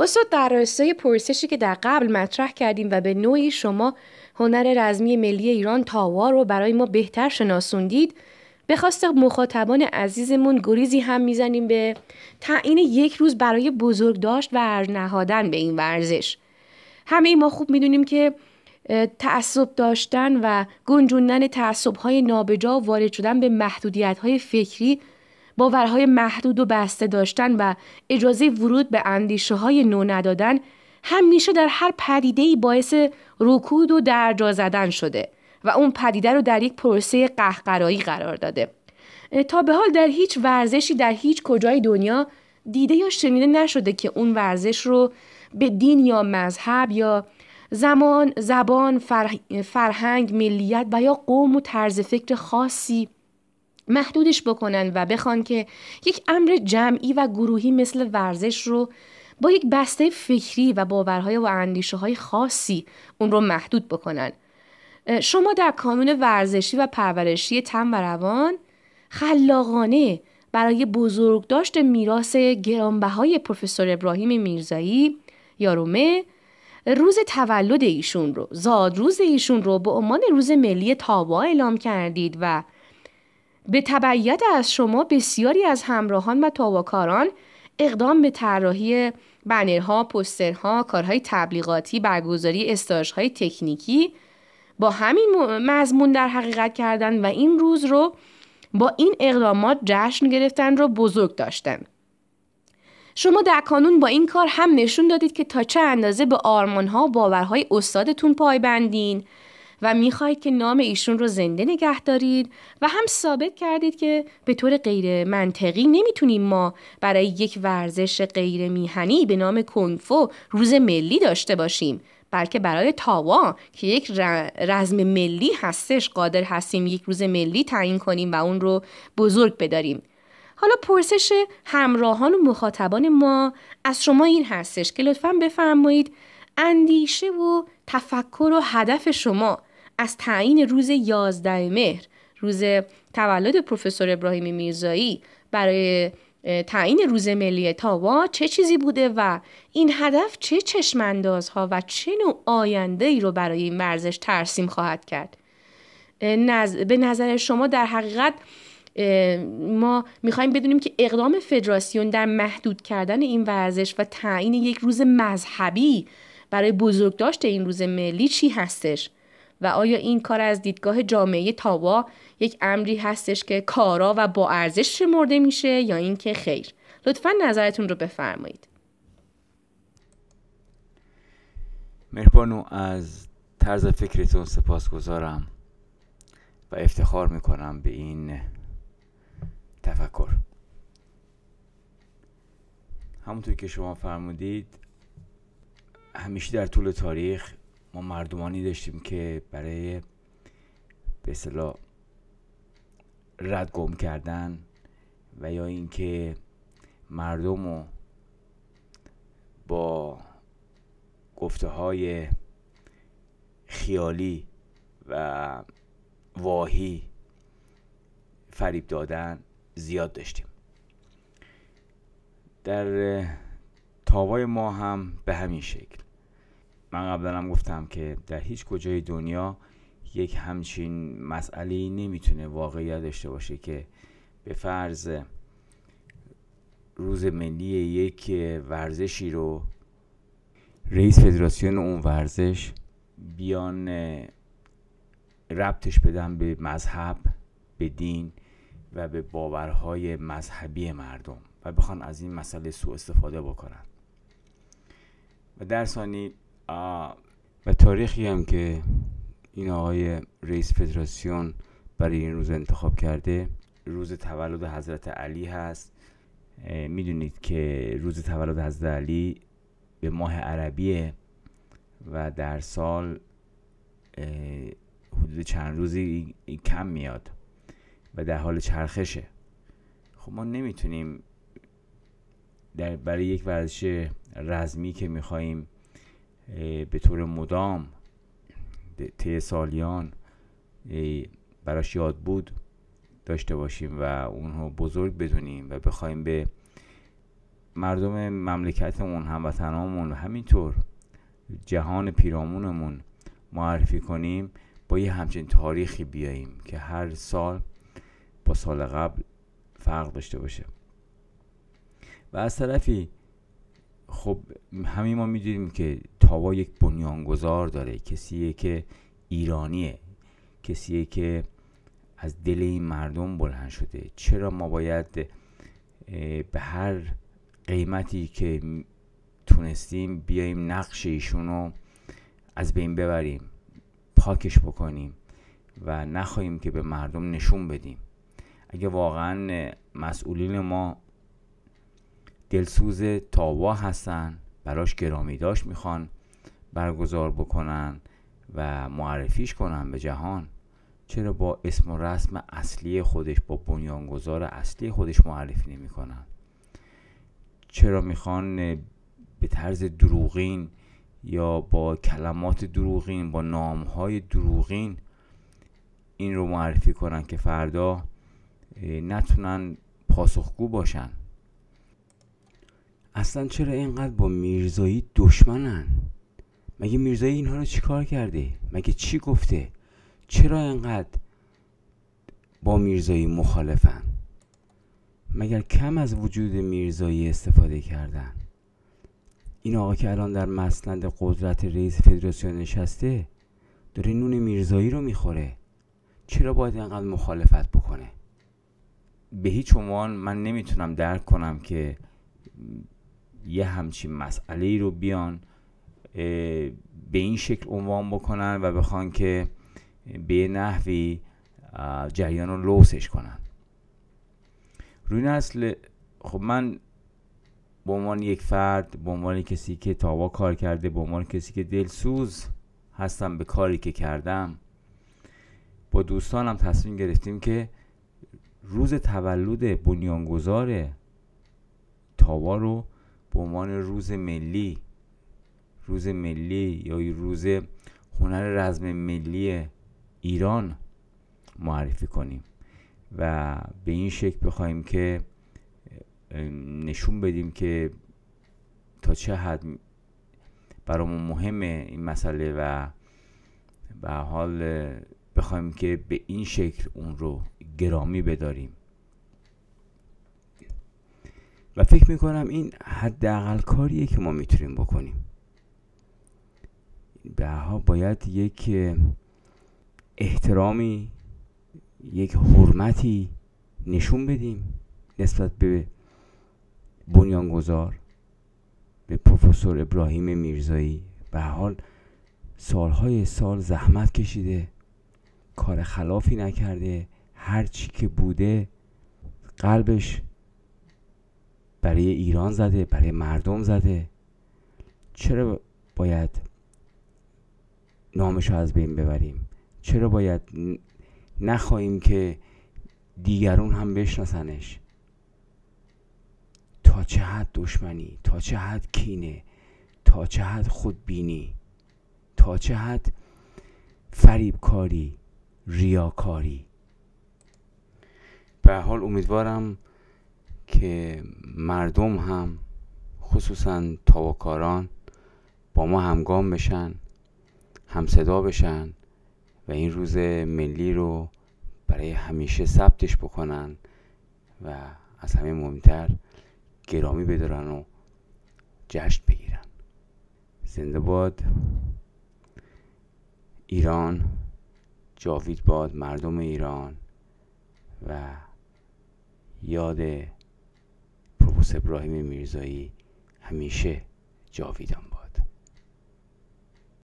استاد در راستای پرسشی که در قبل مطرح کردیم و به نوعی شما هنر رزمی ملی ایران تاوا رو برای ما بهتر شناسوندید به خواست مخاطبان عزیزمون گریزی هم میزنیم به تعیین یک روز برای بزرگ داشت و نهادن به این ورزش همه ما خوب میدونیم که تعصب داشتن و گنجوندن تعصب های نابجا و وارد شدن به محدودیت های فکری باورهای محدود و بسته داشتن و اجازه ورود به اندیشه های نو ندادن همیشه در هر پدیده باعث رکود و درجا زدن شده و اون پدیده رو در یک پروسه قهقرایی قرار داده تا به حال در هیچ ورزشی در هیچ کجای دنیا دیده یا شنیده نشده که اون ورزش رو به دین یا مذهب یا زمان، زبان، فرهنگ، ملیت و یا قوم و طرز فکر خاصی محدودش بکنن و بخوان که یک امر جمعی و گروهی مثل ورزش رو با یک بسته فکری و باورهای و اندیشه های خاصی اون رو محدود بکنن شما در کانون ورزشی و پرورشی تن و روان خلاقانه برای بزرگداشت میراث گرانبهای پروفسور ابراهیم میرزایی یارومه روز تولد ایشون رو زادروز ایشون رو به عنوان روز ملی تابا اعلام کردید و به تبعیت از شما بسیاری از همراهان و تاواکاران اقدام به طراحی بنرها، پوسترها، کارهای تبلیغاتی، برگزاری استاژهای تکنیکی با همین مضمون در حقیقت کردن و این روز رو با این اقدامات جشن گرفتن رو بزرگ داشتن. شما در کانون با این کار هم نشون دادید که تا چه اندازه به آرمانها و باورهای استادتون پایبندین و میخواهید که نام ایشون رو زنده نگه دارید و هم ثابت کردید که به طور غیر منطقی نمیتونیم ما برای یک ورزش غیر میهنی به نام کنگفو روز ملی داشته باشیم بلکه برای تاوا که یک رزم ملی هستش قادر هستیم یک روز ملی تعیین کنیم و اون رو بزرگ بداریم حالا پرسش همراهان و مخاطبان ما از شما این هستش که لطفا بفرمایید اندیشه و تفکر و هدف شما از تعیین روز 11 مهر روز تولد پروفسور ابراهیم میرزایی برای تعیین روز ملی تاوا چه چیزی بوده و این هدف چه چشماندازها و چه نوع آینده ای رو برای این ورزش ترسیم خواهد کرد به نظر شما در حقیقت ما میخوایم بدونیم که اقدام فدراسیون در محدود کردن این ورزش و تعیین یک روز مذهبی برای بزرگداشت این روز ملی چی هستش و آیا این کار از دیدگاه جامعه تاوا یک امری هستش که کارا و با ارزش شمرده میشه یا اینکه خیر لطفا نظرتون رو بفرمایید مهربانو از طرز فکرتون سپاس گذارم و افتخار میکنم به این تفکر همونطور که شما فرمودید همیشه در طول تاریخ ما مردمانی داشتیم که برای به اصطلاح رد گم کردن و یا اینکه مردم رو با گفته های خیالی و واهی فریب دادن زیاد داشتیم در تاوای ما هم به همین شکل من قبلا هم گفتم که در هیچ کجای دنیا یک همچین مسئله نمیتونه واقعیت داشته باشه که به فرض روز ملی یک ورزشی رو رئیس فدراسیون اون ورزش بیان ربطش بدن به مذهب به دین و به باورهای مذهبی مردم و بخوان از این مسئله سوء استفاده بکنن و در ثانی و تاریخی هم که این آقای رئیس فدراسیون برای این روز انتخاب کرده روز تولد حضرت علی هست میدونید که روز تولد حضرت علی به ماه عربیه و در سال حدود چند روزی کم میاد و در حال چرخشه خب ما نمیتونیم برای یک ورزش رزمی که میخواییم به طور مدام طی سالیان براش یاد بود داشته باشیم و اونها بزرگ بدونیم و بخوایم به مردم مملکتمون هموطنامون و همینطور جهان پیرامونمون معرفی کنیم با یه همچین تاریخی بیاییم که هر سال با سال قبل فرق داشته باشه و از طرفی خب همین ما میدونیم که تاوا یک بنیانگذار داره کسیه که ایرانیه کسیه که از دل این مردم بلند شده چرا ما باید به هر قیمتی که تونستیم بیایم نقش ایشون رو از بین ببریم پاکش بکنیم و نخواهیم که به مردم نشون بدیم اگه واقعا مسئولین ما دلسوز تاوا هستن براش گرامی داشت میخوان برگزار بکنن و معرفیش کنن به جهان چرا با اسم و رسم اصلی خودش با بنیانگذار اصلی خودش معرفی کنن چرا میخوان به طرز دروغین یا با کلمات دروغین با نامهای دروغین این رو معرفی کنن که فردا نتونن پاسخگو باشن اصلا چرا اینقدر با میرزایی دشمنن مگه میرزایی اینها رو چیکار کرده مگه چی گفته چرا انقدر با میرزایی مخالفن مگر کم از وجود میرزایی استفاده کردن این آقا که الان در مسند قدرت رئیس فدراسیون نشسته داره نون میرزایی رو میخوره چرا باید انقدر مخالفت بکنه به هیچ عنوان من نمیتونم درک کنم که یه همچین مسئله ای رو بیان به این شکل عنوان بکنن و بخوان که به نحوی جریان رو لوسش کنن روی نسل خب من به عنوان یک فرد به عنوان کسی که تاوا کار کرده به عنوان کسی که دلسوز هستم به کاری که کردم با دوستانم تصمیم گرفتیم که روز تولد بنیانگذار تاوا رو به عنوان روز ملی روز ملی یا روز هنر رزم ملی ایران معرفی کنیم و به این شکل بخوایم که نشون بدیم که تا چه حد برامون مهمه این مسئله و به حال بخوایم که به این شکل اون رو گرامی بداریم و فکر میکنم این حداقل کاریه که ما میتونیم بکنیم به ها باید یک احترامی یک حرمتی نشون بدیم نسبت به بنیانگذار به پروفسور ابراهیم میرزایی به حال سالهای سال زحمت کشیده کار خلافی نکرده هر چی که بوده قلبش برای ایران زده برای مردم زده چرا باید نامش از بین ببریم چرا باید نخواهیم که دیگرون هم بشناسنش تا چه حد دشمنی تا چه حد کینه تا چه حد خودبینی تا چه حد فریبکاری ریاکاری به حال امیدوارم که مردم هم خصوصا تاواکاران با ما همگام بشن هم صدا بشن و این روز ملی رو برای همیشه ثبتش بکنن و از همه مهمتر گرامی بدارن و جشن بگیرن زنده باد ایران جاوید باد مردم ایران و یاد پروفسور ابراهیم میرزایی همیشه جاویدان باد